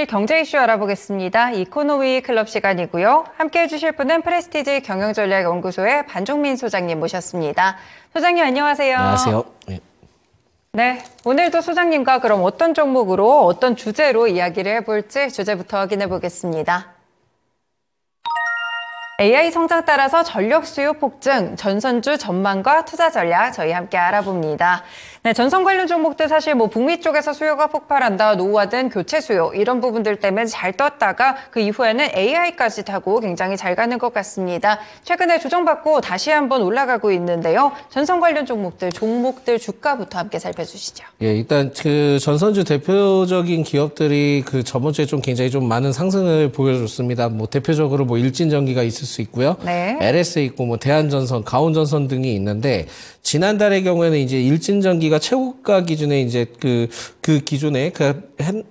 화요 경제 이슈 알아보겠습니다. 이코노위 클럽 시간이고요. 함께해 주실 분은 프레스티지 경영전략연구소의 반종민 소장님 모셨습니다. 소장님 안녕하세요. 안녕하세요. 네. 네, 오늘도 소장님과 그럼 어떤 종목으로 어떤 주제로 이야기를 해볼지 주제부터 확인해 보겠습니다. AI 성장 따라서 전력 수요 폭증, 전선주 전망과 투자 전략 저희 함께 알아봅니다. 네, 전선 관련 종목들 사실 뭐 북미 쪽에서 수요가 폭발한다, 노후화된 교체 수요 이런 부분들 때문에 잘 떴다가 그 이후에는 AI까지 타고 굉장히 잘 가는 것 같습니다. 최근에 조정받고 다시 한번 올라가고 있는데요. 전선 관련 종목들, 종목들 주가부터 함께 살펴주시죠. 예, 일단 그 전선주 대표적인 기업들이 그 저번 주에 좀 굉장히 좀 많은 상승을 보여줬습니다. 뭐 대표적으로 뭐 일진전기가 있을 수 있고요. 네. LS 있고 뭐 대한전선, 가온전선 등이 있는데 지난달의 경우에는 이제 일진전기가 최고가 기준에 이제 그 그 기준에그 한,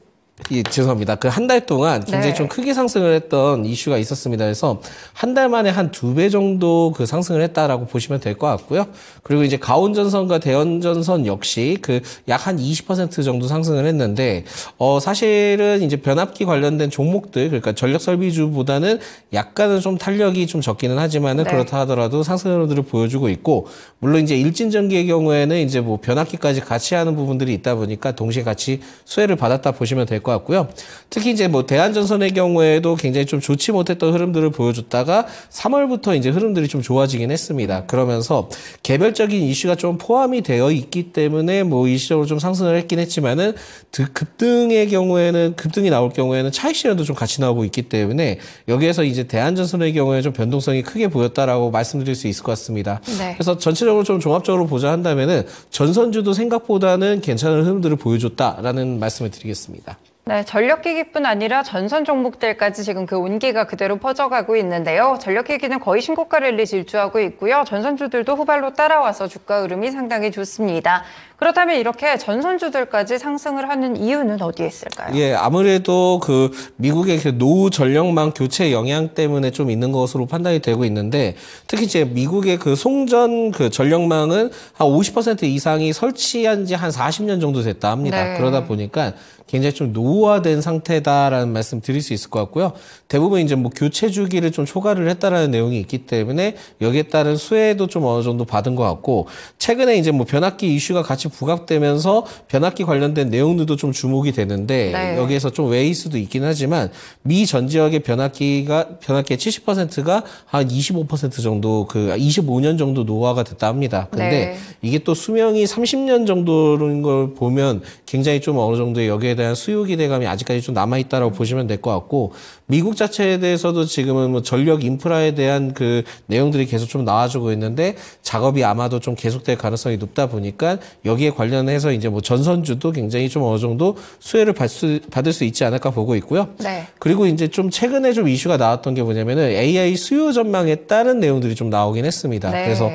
예, 죄송합니다. 그 한 달 동안 굉장히 네. 좀 크게 상승을 했던 이슈가 있었습니다. 그래서 한 달 만에 한 두 배 정도 그 상승을 했다라고 보시면 될 것 같고요. 그리고 이제 가온전선과 대연전선 역시 그 약 한 20% 정도 상승을 했는데 어 사실은 이제 변압기 관련된 종목들 그러니까 전력 설비주보다는 약간은 좀 탄력이 좀 적기는 하지만은 네. 그렇다 하더라도 상승으로들을 보여주고 있고 물론 이제 일진전기의 경우에는 이제 뭐 변압기까지 같이 하는 부분들이 있다 보니까 동시에 같이 수혜를 받았다 보시면 될 것 같아요. 것 같고요. 특히 이제 뭐 대한전선의 경우에도 굉장히 좀 좋지 못했던 흐름들을 보여줬다가 3월부터 이제 흐름들이 좀 좋아지긴 했습니다. 그러면서 개별적인 이슈가 좀 포함이 되어 있기 때문에 뭐 일시적으로 좀 상승을 했긴 했지만은 급등의 경우에는 급등이 나올 경우에는 차익 실현도 좀 같이 나오고 있기 때문에 여기에서 이제 대한전선의 경우에 좀 변동성이 크게 보였다라고 말씀드릴 수 있을 것 같습니다. 네. 그래서 전체적으로 좀 종합적으로 보자 한다면은 전선주도 생각보다는 괜찮은 흐름들을 보여줬다라는 말씀을 드리겠습니다. 네, 전력기기뿐 아니라 전선 종목들까지 지금 그 온기가 그대로 퍼져가고 있는데요. 전력기기는 거의 신고가 랠리 질주하고 있고요. 전선주들도 후발로 따라와서 주가 흐름이 상당히 좋습니다. 그렇다면 이렇게 전선주들까지 상승을 하는 이유는 어디에 있을까요? 예, 아무래도 그 미국의 그 노후 전력망 교체 영향 때문에 좀 있는 것으로 판단이 되고 있는데 특히 이제 미국의 그 송전 그 전력망은 한 50% 이상이 설치한 지 한 40년 정도 됐다 합니다. 네. 그러다 보니까 굉장히 좀 노후화된 상태다라는 말씀 드릴 수 있을 것 같고요. 대부분 이제 뭐 교체 주기를 좀 초과를 했다라는 내용이 있기 때문에 여기에 따른 수혜도 좀 어느 정도 받은 것 같고 최근에 이제 뭐 변압기 이슈가 같이 부각되면서 변압기 관련된 내용들도 좀 주목이 되는데 네. 여기에서 좀 외일 수도 있긴 하지만 미 전 지역의 변압기가 변압기의 70%가 한 25% 정도 그 25년 정도 노화가 됐다 합니다. 근데 네. 이게 또 수명이 30년 정도인 걸 보면 굉장히 좀 어느 정도 여기에 대한 수요 기대감이 아직까지 좀 남아있다라고 보시면 될 것 같고 미국 자체에 대해서도 지금은 뭐 전력 인프라에 대한 그 내용들이 계속 좀 나와주고 있는데 작업이 아마도 좀 계속될 가능성이 높다 보니까 여기에 관련해서 이제 뭐 전선주도 굉장히 좀 어느 정도 수혜를 받수, 을 받을 수 있지 않을까 보고 있고요. 네. 그리고 이제 좀 최근에 좀 이슈가 나왔던 게 뭐냐면은 AI 수요 전망에 따른 내용들이 좀 나오긴 했습니다. 네. 그래서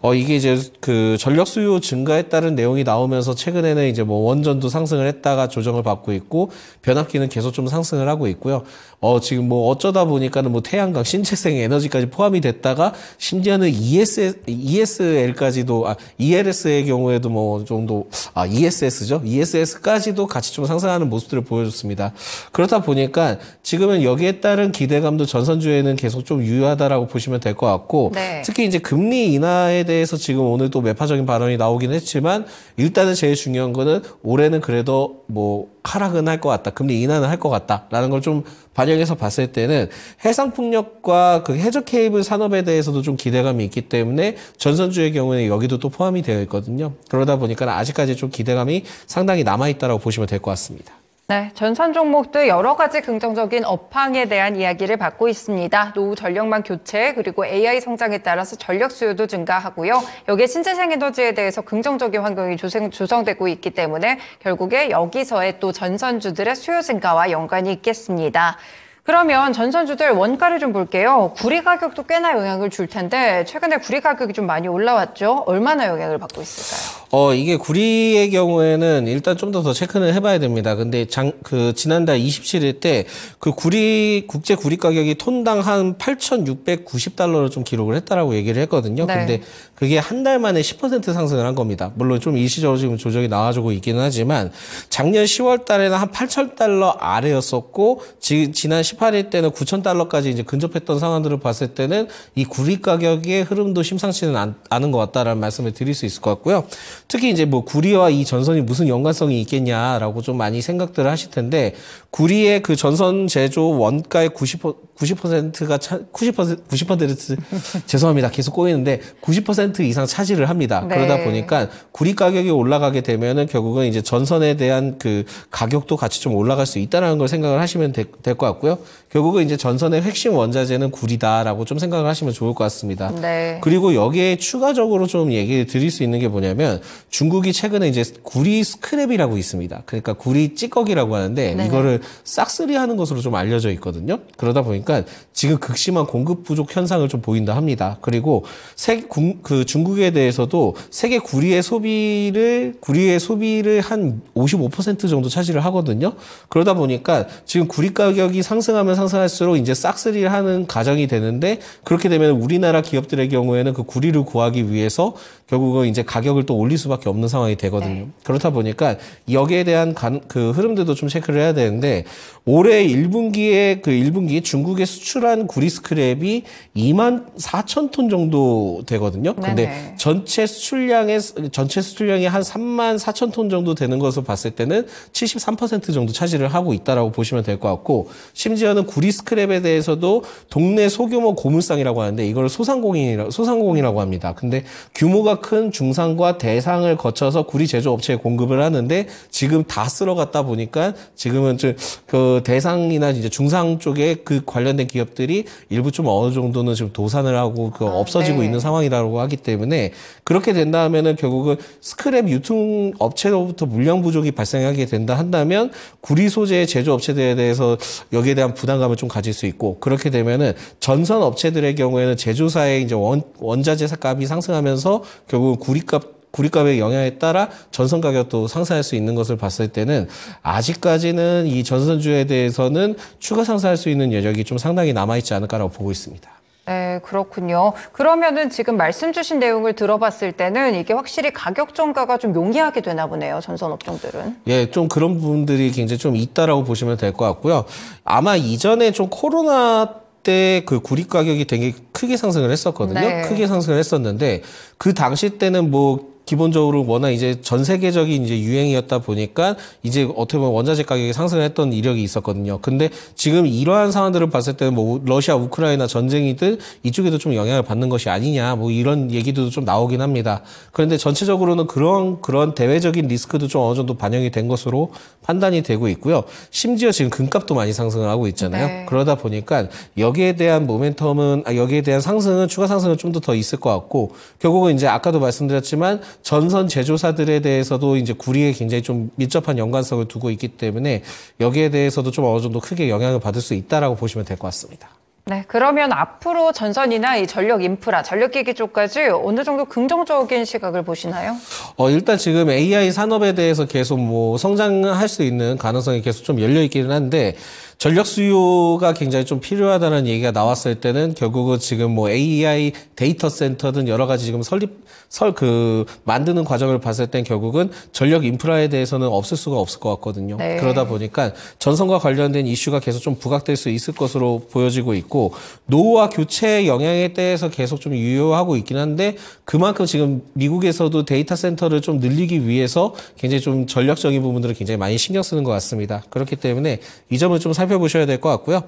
어 이게 이제 그 전력 수요 증가에 따른 내용이 나오면서 최근에는 이제 뭐 원전도 상승을 했다가 조정을 받고 있고 변압기는 계속 좀 상승을 하고 있고요. 어 지금 뭐 어쩌다 보니까는 뭐 태양광, 신재생 에너지까지 포함이 됐다가 심지어는 ES, ESL까지도, 아, ELS의 경우에도 뭐 정도, 아, ESS죠? ESS까지도 같이 좀 상승하는 모습들을 보여줬습니다. 그렇다 보니까 지금은 여기에 따른 기대감도 전선주에는 계속 좀 유효하다라고 보시면 될 것 같고 네. 특히 이제 금리 인하에 대해서 지금 오늘 또 매파적인 발언이 나오긴 했지만 일단은 제일 중요한 거는 올해는 그래도 뭐 하락은 할 것 같다. 금리 인하는 할 것 같다라는 걸 좀 반영해서 측면에서 봤을 때는 해상 풍력과 그 해저 케이블 산업에 대해서도 좀 기대감이 있기 때문에 전선주의 경우에는 여기도 또 포함이 되어 있거든요. 그러다 보니까 아직까지 좀 기대감이 상당히 남아 있다라고 보시면 될 것 같습니다. 네, 전선 종목도 여러 가지 긍정적인 업황에 대한 이야기를 받고 있습니다. 노후 전력망 교체 그리고 AI 성장에 따라서 전력 수요도 증가하고요. 여기에 신재생 에너지에 대해서 긍정적인 환경이 조성, 조성되고 있기 때문에 결국에 여기서의 또 전선주들의 수요 증가와 연관이 있겠습니다. 그러면 전선주들 원가를 좀 볼게요. 구리 가격도 꽤나 영향을 줄 텐데 최근에 구리 가격이 좀 많이 올라왔죠. 얼마나 영향을 받고 있을까요? 어, 이게 구리의 경우에는 일단 좀 더 더 체크는 해봐야 됩니다. 근데 장, 그, 지난달 27일 때 그 구리, 국제 구리 가격이 톤당 한 8,690달러를 좀 기록을 했다라고 얘기를 했거든요. 네. 근데 그게 한 달 만에 10% 상승을 한 겁니다. 물론 좀 일시적으로 지금 조정이 나와주고 있기는 하지만 작년 10월 달에는 한 8,000달러 아래였었고 지, 지난 18일 때는 9,000달러까지 이제 근접했던 상황들을 봤을 때는 이 구리 가격의 흐름도 심상치는 않, 않은 것 같다라는 말씀을 드릴 수 있을 것 같고요. 특히 이제 뭐 구리와 이 전선이 무슨 연관성이 있겠냐라고 좀 많이 생각들을 하실 텐데 구리의 그 전선 제조 원가의 90% 90%가 차, 90% 90% 죄송합니다 계속 꼬이는데 90% 이상 차지를 합니다. 네. 그러다 보니까 구리 가격이 올라가게 되면은 결국은 이제 전선에 대한 그 가격도 같이 좀 올라갈 수 있다라는 걸 생각을 하시면 될 것 같고요. 결국은 이제 전선의 핵심 원자재는 구리다라고 좀 생각을 하시면 좋을 것 같습니다. 네. 그리고 여기에 추가적으로 좀 얘기를 드릴 수 있는 게 뭐냐면 중국이 최근에 이제 구리 스크랩이라고 있습니다. 그러니까 구리 찌꺼기라고 하는데 네. 이거를 싹쓸이하는 것으로 좀 알려져 있거든요. 그러다 보니까 지금 극심한 공급 부족 현상을 좀 보인다 합니다. 그리고 세, 그 중국에 대해서도 세계 구리의 소비를 구리의 소비를 한 55% 정도 차지를 하거든요. 그러다 보니까 지금 구리 가격이 상승하면 상승할수록 이제 싹쓸이를 하는 과정이 되는데 그렇게 되면 우리나라 기업들의 경우에는 그 구리를 구하기 위해서 결국은 이제 가격을 또 올릴 수 수밖에 없는 상황이 되거든요. 네. 그렇다 보니까 여기에 대한 간, 그 흐름들도 좀 체크를 해야 되는데 올해 1분기에 그 1분기에 중국에 수출한 구리 스크랩이 2만 4천 톤 정도 되거든요. 근데 네네. 네. 전체 수출량의 전체 수출량이 한 3만 4천 톤 정도 되는 것을 봤을 때는 73% 정도 차지를 하고 있다라고 보시면 될 것 같고 심지어는 구리 스크랩에 대해서도 동네 소규모 고물상이라고 하는데 이걸 소상공인이라 소상공인이라고 합니다. 근데 규모가 큰 중상과 대상을 거쳐서 구리 제조업체에 공급을 하는데 지금 다 쓸어갔다 보니까 지금은 좀그 대상이나 이제 중상 쪽에 그 관련된 기업들이 일부 좀 어느 정도는 지금 도산을 하고 그 아, 없어지고 아, 네. 있는 상황이라고 하기 때문에 그렇게 된다면은 결국은 스크랩 유통 업체로부터 물량 부족이 발생하게 된다 한다면 구리 소재의 제조 업체들에 대해서 여기에 대한 부담감을 좀 가질 수 있고 그렇게 되면은 전선 업체들의 경우에는 제조사의 이제 원 원자재 값이 상승하면서 결국 은 구리값 구립값의 영향에 따라 전선 가격도 상승할 수 있는 것을 봤을 때는 아직까지는 이 전선주에 대해서는 추가 상승할 수 있는 여력이 좀 상당히 남아있지 않을까라고 보고 있습니다. 네, 그렇군요. 그러면은 지금 말씀 주신 내용을 들어봤을 때는 이게 확실히 가격 정가가 좀 용이하게 되나 보네요. 전선 업종들은. 예, 좀 그런 부분들이 굉장히 좀 있다라고 보시면 될 것 같고요. 아마 이전에 좀 코로나 때 그 구립 가격이 되게 크게 상승을 했었거든요. 네. 크게 상승을 했었는데 그 당시 때는 뭐 기본적으로 워낙 이제 전 세계적인 이제 유행이었다 보니까 이제 어떻게 보면 원자재 가격이 상승했던 이력이 있었거든요. 근데 지금 이러한 상황들을 봤을 때는 뭐 러시아 우크라이나 전쟁이든 이쪽에도 좀 영향을 받는 것이 아니냐 뭐 이런 얘기도 좀 나오긴 합니다. 그런데 전체적으로는 그런 그런 대외적인 리스크도 좀 어느 정도 반영이 된 것으로 판단이 되고 있고요. 심지어 지금 금값도 많이 상승을 하고 있잖아요. 네. 그러다 보니까 여기에 대한 모멘텀은 아, 여기에 대한 상승은 추가 상승은 좀더더 있을 것 같고 결국은 이제 아까도 말씀드렸지만 전선 제조사들에 대해서도 이제 구리에 굉장히 좀 밀접한 연관성을 두고 있기 때문에 여기에 대해서도 좀 어느 정도 크게 영향을 받을 수 있다라고 보시면 될 것 같습니다. 네, 그러면 앞으로 전선이나 이 전력 인프라, 전력기기 쪽까지 어느 정도 긍정적인 시각을 보시나요? 어, 일단 지금 AI 산업에 대해서 계속 뭐 성장할 수 있는 가능성이 계속 좀 열려 있기는 한데 전력 수요가 굉장히 좀 필요하다는 얘기가 나왔을 때는 결국은 지금 뭐 AI e 데이터 센터든 여러 가지 지금 설립 설 그 만드는 과정을 봤을 땐 결국은 전력 인프라에 대해서는 없을 수가 없을 것 같거든요. 네. 그러다 보니까 전선과 관련된 이슈가 계속 좀 부각될 수 있을 것으로 보여지고 있고 노후와 교체 영향에 대해서 계속 좀 유효하고 있긴 한데 그만큼 지금 미국에서도 데이터 센터를 좀 늘리기 위해서 굉장히 좀 전략적인 부분들을 굉장히 많이 신경 쓰는 것 같습니다. 그렇기 때문에 이 점을 좀 살펴 살펴보셔야 될 것 같고요.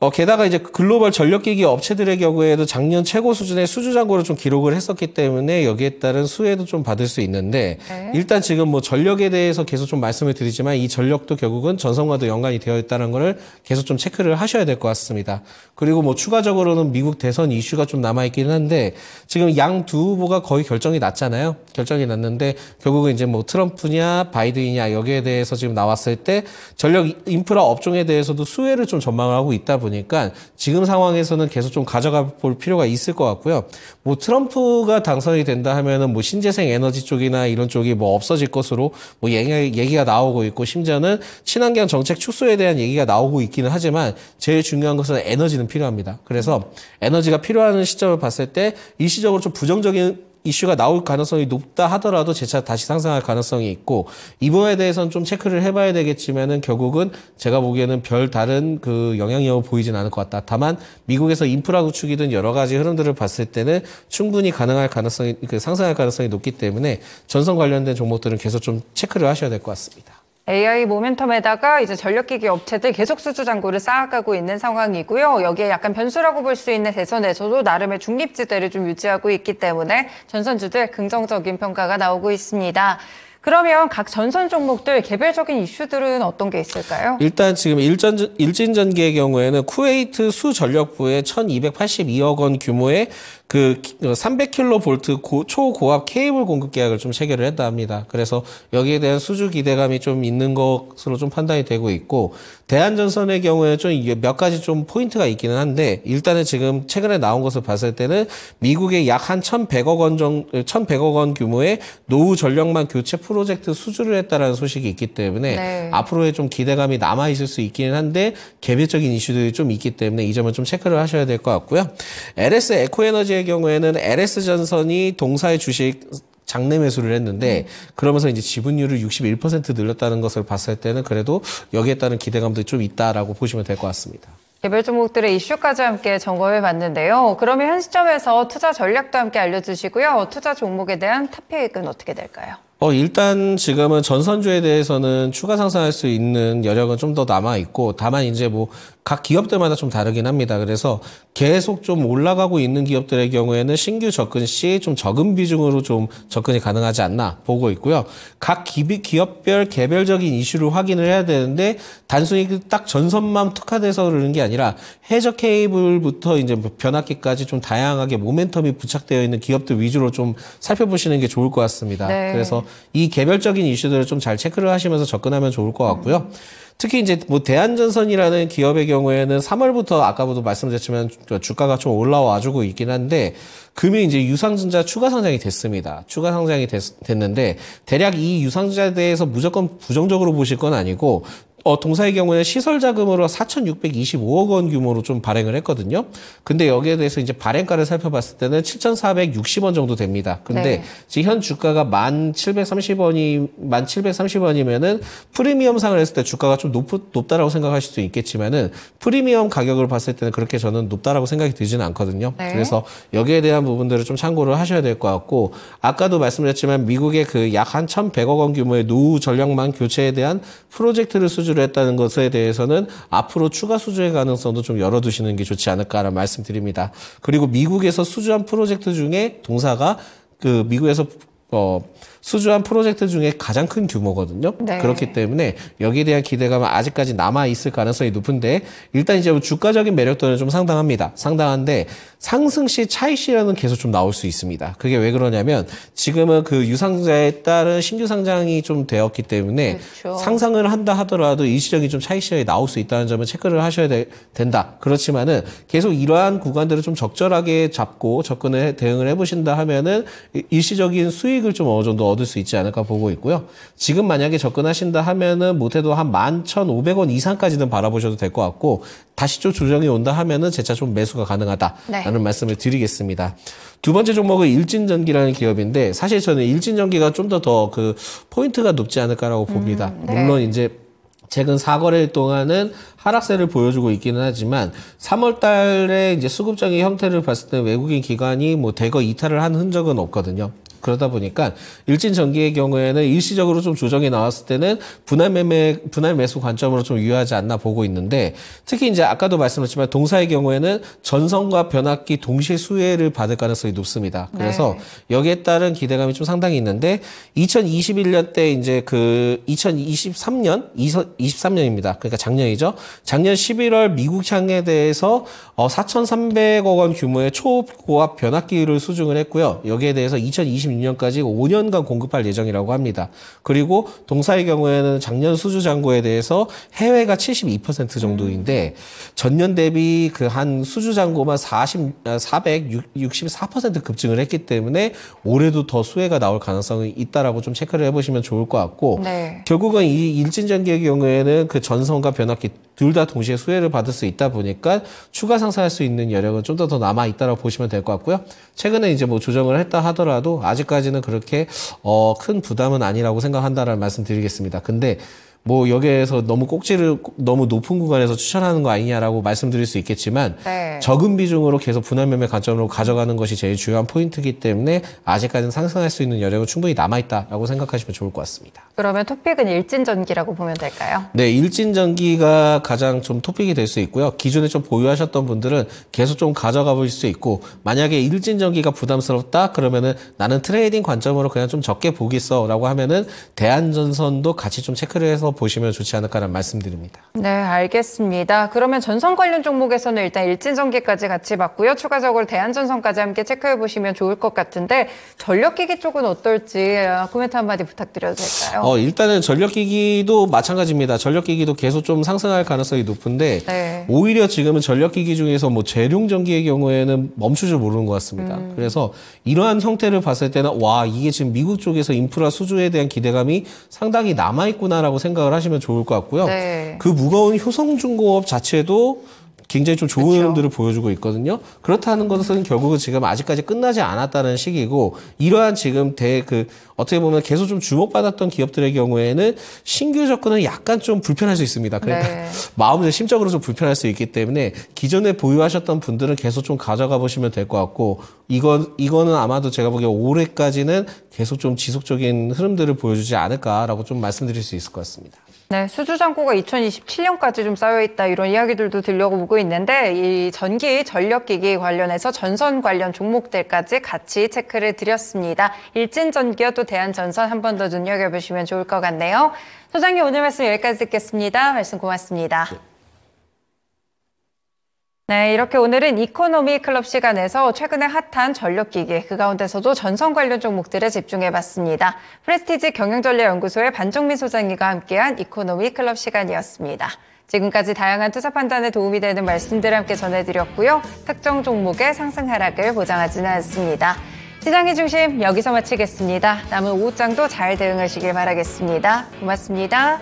어, 게다가 이제 글로벌 전력기기 업체들의 경우에도 작년 최고 수준의 수주 잔고를 좀 기록을 했었기 때문에 여기에 따른 수혜도 좀 받을 수 있는데 네. 일단 지금 뭐 전력에 대해서 계속 좀 말씀을 드리지만 이 전력도 결국은 전선과도 연관이 되어 있다는 것을 계속 좀 체크를 하셔야 될 것 같습니다. 그리고 뭐 추가적으로는 미국 대선 이슈가 좀 남아 있기는 한데 지금 양 두 후보가 거의 결정이 났잖아요. 결정이 났는데 결국은 이제 뭐 트럼프냐 바이든이냐 여기에 대해서 지금 나왔을 때 전력 인프라 업종에 대해서도 수혜를 좀 전망을 하고 있다 보니 보니까 지금 상황에서는 계속 좀 가져가 볼 필요가 있을 것 같고요. 뭐 트럼프가 당선이 된다 하면은 뭐 신재생 에너지 쪽이나 이런 쪽이 뭐 없어질 것으로 뭐 얘기, 가 나오고 있고 심지어는 친환경 정책 축소에 대한 얘기가 나오고 있기는 하지만 제일 중요한 것은 에너지는 필요합니다. 그래서 에너지가 필요한 시점을 봤을 때 일시적으로 좀 부정적인 이슈가 나올 가능성이 높다 하더라도 재차 다시 상승할 가능성이 있고 이 부분에 대해서는 좀 체크를 해봐야 되겠지만은 결국은 제가 보기에는 별 다른 그 영향력을 보이진 않을 것 같다. 다만 미국에서 인프라 구축이든 여러 가지 흐름들을 봤을 때는 충분히 가능할 가능성이 그 상승할 가능성이 높기 때문에 전선 관련된 종목들은 계속 좀 체크를 하셔야 될 것 같습니다. AI 모멘텀에다가 이제 전력기기 업체들 계속 수주 잔고를 쌓아가고 있는 상황이고요. 여기에 약간 변수라고 볼 수 있는 대선에서도 나름의 중립지대를 좀 유지하고 있기 때문에 전선주들 긍정적인 평가가 나오고 있습니다. 그러면 각 전선 종목들 개별적인 이슈들은 어떤 게 있을까요? 일단 지금 일전, 일진전기의 경우에는 쿠웨이트 수전력부에 1282억 원 규모의 그 300kV 어, 초고압 케이블 공급 계약을 좀 체결을 했다 합니다. 그래서 여기에 대한 수주 기대감이 좀 있는 것으로 좀 판단이 되고 있고 대한전선의 경우에 좀몇 가지 좀 포인트가 있기는 한데 일단은 지금 최근에 나온 것을 봤을 때는 미국의 약 한 1,100억 원 정도 1,100억 원 규모의 노후 전력망 교체 프로젝트 수주를 했다라는 소식이 있기 때문에 네. 앞으로의 좀 기대감이 남아 있을 수 있기는 한데 개별적인 이슈들이 좀 있기 때문에 이점을좀 체크를 하셔야 될 것 같고요. LS 에코에너지 주식의 경우에는 LS 전선이 동사의 주식 장내 매수를 했는데 그러면서 이제 지분율을 61% 늘렸다는 것을 봤을 때는 그래도 여기에 따른 기대감도 좀 있다라고 보시면 될 것 같습니다. 개별 종목들의 이슈까지 함께 점검해 봤는데요. 그러면 현 시점에서 투자 전략도 함께 알려주시고요. 투자 종목에 대한 탑픽은 어떻게 될까요? 어, 일단 지금은 전선주에 대해서는 추가 상승할 수 있는 여력은 좀 더 남아 있고 다만 이제 뭐각 기업들마다 좀 다르긴 합니다. 그래서 계속 좀 올라가고 있는 기업들의 경우에는 신규 접근 시 좀 적은 비중으로 좀 접근이 가능하지 않나 보고 있고요. 각기업별 개별적인 이슈를 확인을 해야 되는데 단순히 그 딱 전선만 특화돼서 그러는 게 아니라 해저 케이블부터 이제 뭐 변압기까지 좀 다양하게 모멘텀이 부착되어 있는 기업들 위주로 좀 살펴보시는 게 좋을 것 같습니다. 네. 그래서 이 개별적인 이슈들을 좀 잘 체크를 하시면서 접근하면 좋을 것 같고요. 음. 특히 이제 뭐 대한전선이라는 기업의 경우에는 3월부터 아까부터 말씀드렸지만 주가가 좀 올라와주고 있긴 한데 금이 이제 유상증자 추가 상장이 됐습니다. 추가 상장이 됐, 는데 대략 이 유상증자에 대해서 무조건 부정적으로 보실 건 아니고 어, 동사의 경우는 시설 자금으로 4,625억 원 규모로 좀 발행을 했거든요. 근데 여기에 대해서 이제 발행가를 살펴봤을 때는 7,460원 정도 됩니다. 근데 네. 지금 현 주가가 1,730원이 1,730원이면은 프리미엄상을 했을 때 주가가 좀 높, 높다라고 생각하실 수 있겠지만은 프리미엄 가격을 봤을 때는 그렇게 저는 높다라고 생각이 들지는 않거든요. 네. 그래서 여기에 대한 부분들을 좀 참고를 하셔야 될 것 같고 아까도 말씀드렸지만 미국의 그 약 한 1,100억 원 규모의 노후 전략망 교체에 대한 프로젝트를 수주를 수주를 했다는 것에 대해서는 앞으로 추가 수주의 가능성도 좀 열어두시는 게 좋지 않을까라는 말씀드립니다. 그리고 미국에서 수주한 프로젝트 중에 동사가 그 미국에서 어 수주한 프로젝트 중에 가장 큰 규모거든요. 네. 그렇기 때문에 여기에 대한 기대감은 아직까지 남아 있을 가능성이 높은데 일단 이제 주가적인 매력도는 좀 상당합니다. 상당한데 상승 시차이 시라는 계속 좀 나올 수 있습니다. 그게 왜 그러냐면 지금은 그 유상자에 따른 신규 상장이 좀 되었기 때문에 그렇죠. 상상을 한다 하더라도 일시적인 좀차이시현 나올 수 있다는 점은 체크를 하셔야 되, 된다. 그렇지만은 계속 이러한 구간들을 좀 적절하게 잡고 접근을 대응을 해보신다 하면은 일시적인 수익을 좀 어느 정도 얻을 수 있지 않을까 보고 있고요. 지금 만약에 접근하신다 하면은 못해도 한 11,500원 이상까지는 바라보셔도 될 것 같고 다시 좀 조정이 온다 하면은 재차 좀 매수가 가능하다라는 네. 말씀을 드리겠습니다. 두 번째 종목은 일진전기라는 기업인데 사실 저는 일진전기가 좀 더 더 그 포인트가 높지 않을까라고 음, 봅니다. 음, 네. 물론 이제 최근 사거래일 동안은 하락세를 보여주고 있기는 하지만 3월 달에 이제 수급장의 형태를 봤을 때 외국인 기관이 뭐 대거 이탈을 한 흔적은 없거든요. 그러다 보니까 일진 전기의 경우에는 일시적으로 좀 조정이 나왔을 때는 분할 매매 분할 매수 관점으로 좀 유효하지 않나 보고 있는데 특히 이제 아까도 말씀했지만 동사의 경우에는 전선과 변압기 동시에 수혜를 받을 가능성이 높습니다. 그래서 네. 여기에 따른 기대감이 좀 상당히 있는데 2021년 때 이제 그 2023년 23년입니다. 그러니까 작년이죠. 작년 11월 미국 향에 대해서 4,300억 어, 원 규모의 초고압 변압기를 수중을 했고요. 여기에 대해서 2020 2026년까지 5년간 공급할 예정이라고 합니다. 그리고 동사의 경우에는 작년 수주 잔고에 대해서 해외가 72% 정도인데 전년 대비 그 한 수주 잔고만 40 464% 아, 급증을 했기 때문에 올해도 더 수혜가 나올 가능성이 있다라고 좀 체크를 해보시면 좋을 것 같고 네. 결국은 이 일진전기의 경우에는 그 전선과 변압기 둘 다 동시에 수혜를 받을 수 있다 보니까 추가 상승할 수 있는 여력은 좀 더 남아 있다라고 보시면 될 것 같고요. 최근에 이제 뭐 조정을 했다 하더라도 아직 아직까지는 그렇게 어, 큰 부담은 아니라고 생각한다라는 말씀드리겠습니다. 근데 뭐 여기에서 너무 꼭지를 너무 높은 구간에서 추천하는 거 아니냐라고 말씀드릴 수 있겠지만 네. 적은 비중으로 계속 분할 매매 관점으로 가져가는 것이 제일 중요한 포인트이기 때문에 아직까지는 상승할 수 있는 여력은 충분히 남아있다라고 생각하시면 좋을 것 같습니다. 그러면 토픽은 일진전기라고 보면 될까요? 네, 일진전기가 가장 좀 토픽이 될 수 있고요. 기존에 좀 보유하셨던 분들은 계속 좀 가져가 볼 수 있고 만약에 일진전기가 부담스럽다 그러면은 나는 트레이딩 관점으로 그냥 좀 적게 보겠어라고 하면은 대한전선도 같이 좀 체크를 해서 풀어보시면 좋지 않을까라는 말씀드립니다. 네, 알겠습니다. 그러면 전선 관련 종목에서는 일단 일진전기까지 같이 봤고요. 추가적으로 대한전선까지 함께 체크해보시면 좋을 것 같은데 전력기기 쪽은 어떨지 어, 코멘트 한마디 부탁드려도 될까요? 어, 일단은 전력기기도 마찬가지입니다. 전력기기도 계속 좀 상승할 가능성이 높은데 네. 오히려 지금은 전력기기 중에서 뭐 재룡전기의 경우에는 멈출 줄 모르는 것 같습니다. 음. 그래서 이러한 형태를 봤을 때는 와 이게 지금 미국 쪽에서 인프라 수주에 대한 기대감이 상당히 남아있구나라고 생각 생각을 하시면 좋을 것 같고요. 네. 그 무거운 효성중공업 자체도 굉장히 좀 좋은 그렇죠. 흐름들을 보여주고 있거든요. 그렇다는 것은 결국은 지금 아직까지 끝나지 않았다는 시기고 이러한 지금 대 그 어떻게 보면 계속 좀 주목받았던 기업들의 경우에는 신규 접근은 약간 좀 불편할 수 있습니다. 네. 그러니까 네. 마음을 심적으로 좀 불편할 수 있기 때문에 기존에 보유하셨던 분들은 계속 좀 가져가 보시면 될 것 같고 이건 이거는 아마도 제가 보기에 올해까지는 계속 좀 지속적인 흐름들을 보여주지 않을까라고 좀 말씀드릴 수 있을 것 같습니다. 네, 수주 잔고가 2027년까지 좀 쌓여 있다 이런 이야기들도 들려오고 있는데 이 전기 전력기기 관련해서 전선 관련 종목들까지 같이 체크를 드렸습니다. 일진전기와 또 대한전선 한 번더 눈여겨보시면 좋을 것 같네요. 소장님 오늘 말씀 여기까지 듣겠습니다. 말씀 고맙습니다. 네. 네, 이렇게 오늘은 이코노미 클럽 시간에서 최근에 핫한 전력기기, 그 가운데서도 전선 관련 종목들에 집중해봤습니다. 프레스티지 경영전략연구소의 반정민 소장님과 함께한 이코노미 클럽 시간이었습니다. 지금까지 다양한 투자 판단에 도움이 되는 말씀들 함께 전해드렸고요. 특정 종목의 상승 하락을 보장하지는 않습니다. 시장의 중심 여기서 마치겠습니다. 남은 5장도 잘 대응하시길 바라겠습니다. 고맙습니다.